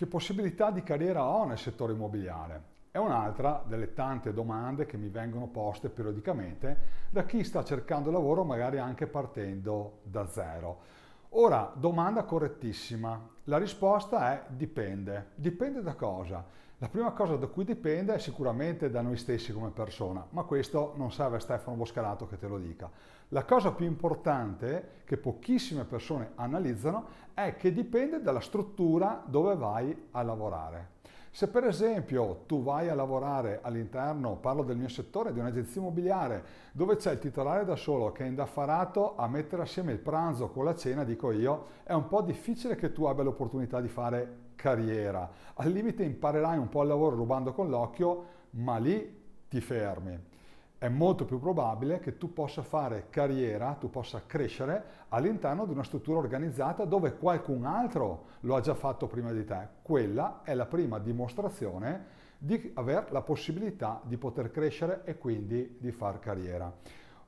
Che possibilità di carriera ho nel settore immobiliare? È un'altra delle tante domande che mi vengono poste periodicamente da chi sta cercando lavoro magari anche partendo da zero. Ora, domanda correttissima. La risposta è dipende. Dipende da cosa? La prima cosa da cui dipende è sicuramente da noi stessi come persona, ma questo non serve a Stefano Boscalato che te lo dica. La cosa più importante che pochissime persone analizzano è che dipende dalla struttura dove vai a lavorare. Se per esempio tu vai a lavorare all'interno, parlo del mio settore, di un'agenzia immobiliare, dove c'è il titolare da solo che è indaffarato a mettere assieme il pranzo con la cena, dico io, è un po' difficile che tu abbia l'opportunità di fare carriera. Al limite imparerai un po' il lavoro rubando con l'occhio, ma lì ti fermi è molto più probabile che tu possa fare carriera, tu possa crescere all'interno di una struttura organizzata dove qualcun altro lo ha già fatto prima di te. Quella è la prima dimostrazione di avere la possibilità di poter crescere e quindi di far carriera.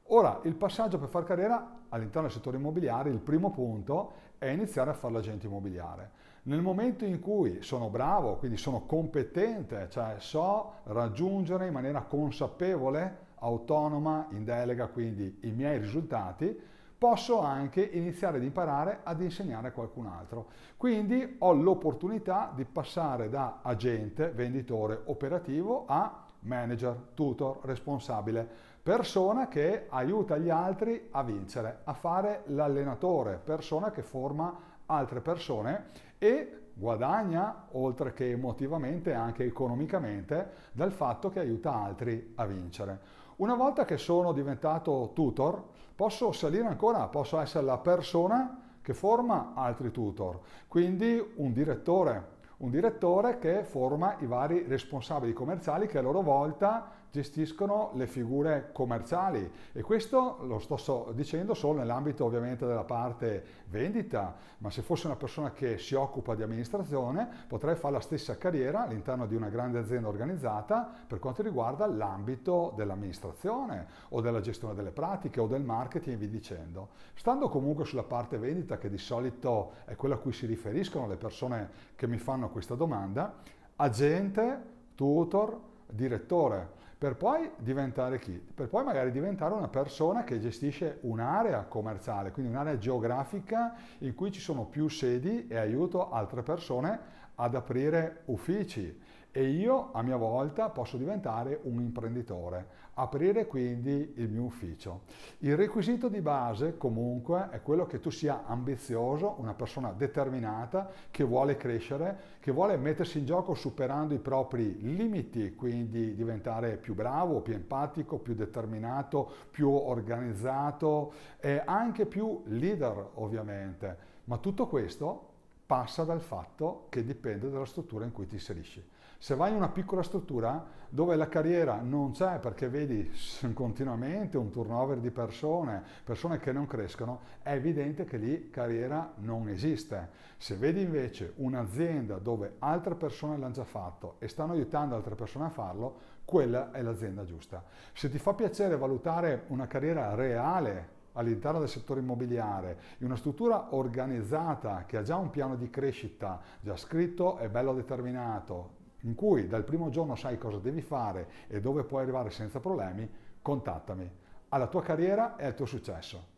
Ora, il passaggio per far carriera all'interno del settore immobiliare, il primo punto è iniziare a fare l'agente immobiliare. Nel momento in cui sono bravo, quindi sono competente, cioè so raggiungere in maniera consapevole autonoma, in delega, quindi i miei risultati, posso anche iniziare ad imparare ad insegnare a qualcun altro. Quindi ho l'opportunità di passare da agente, venditore operativo a manager, tutor, responsabile, persona che aiuta gli altri a vincere, a fare l'allenatore, persona che forma altre persone e guadagna, oltre che emotivamente, anche economicamente, dal fatto che aiuta altri a vincere. Una volta che sono diventato tutor, posso salire ancora, posso essere la persona che forma altri tutor, quindi un direttore, un direttore che forma i vari responsabili commerciali che a loro volta gestiscono le figure commerciali e questo lo sto dicendo solo nell'ambito ovviamente della parte vendita, ma se fosse una persona che si occupa di amministrazione potrei fare la stessa carriera all'interno di una grande azienda organizzata per quanto riguarda l'ambito dell'amministrazione o della gestione delle pratiche o del marketing e vi dicendo. Stando comunque sulla parte vendita che di solito è quella a cui si riferiscono le persone che mi fanno questa domanda, agente, tutor, direttore, per poi diventare chi? Per poi magari diventare una persona che gestisce un'area commerciale, quindi un'area geografica in cui ci sono più sedi e aiuto altre persone ad aprire uffici e io a mia volta posso diventare un imprenditore, aprire quindi il mio ufficio. Il requisito di base comunque è quello che tu sia ambizioso, una persona determinata che vuole crescere, che vuole mettersi in gioco superando i propri limiti, quindi diventare più bravo, più empatico, più determinato, più organizzato e anche più leader ovviamente. Ma tutto questo passa dal fatto che dipende dalla struttura in cui ti inserisci. Se vai in una piccola struttura dove la carriera non c'è perché vedi continuamente un turnover di persone, persone che non crescono, è evidente che lì carriera non esiste. Se vedi invece un'azienda dove altre persone l'hanno già fatto e stanno aiutando altre persone a farlo, quella è l'azienda giusta. Se ti fa piacere valutare una carriera reale all'interno del settore immobiliare, in una struttura organizzata che ha già un piano di crescita già scritto e bello determinato, in cui dal primo giorno sai cosa devi fare e dove puoi arrivare senza problemi, contattami alla tua carriera e al tuo successo.